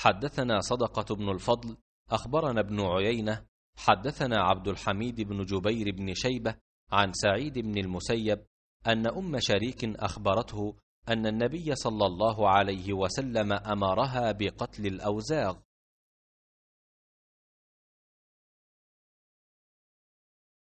حدثنا صدقة بن الفضل أخبرنا ابن عيينة حدثنا عبد الحميد بن جبير بن شيبة عن سعيد بن المسيب أن أم شريك أخبرته أن النبي صلى الله عليه وسلم أمرها بقتل الأوزاغ